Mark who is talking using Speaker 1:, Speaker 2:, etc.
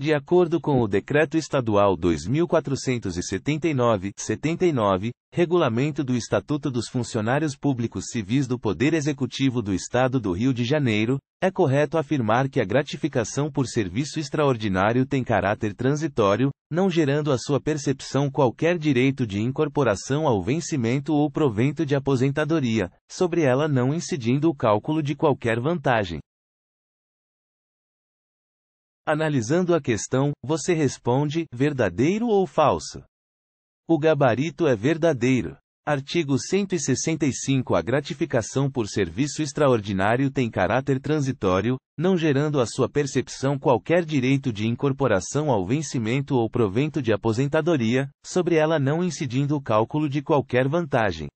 Speaker 1: De acordo com o Decreto Estadual 2479-79, Regulamento do Estatuto dos Funcionários Públicos Civis do Poder Executivo do Estado do Rio de Janeiro, é correto afirmar que a gratificação por serviço extraordinário tem caráter transitório, não gerando à sua percepção qualquer direito de incorporação ao vencimento ou provento de aposentadoria, sobre ela não incidindo o cálculo de qualquer vantagem. Analisando a questão, você responde: verdadeiro ou falso? O gabarito é verdadeiro. Artigo 165 A gratificação por serviço extraordinário tem caráter transitório, não gerando à sua percepção qualquer direito de incorporação ao vencimento ou provento de aposentadoria, sobre ela não incidindo o cálculo de qualquer vantagem.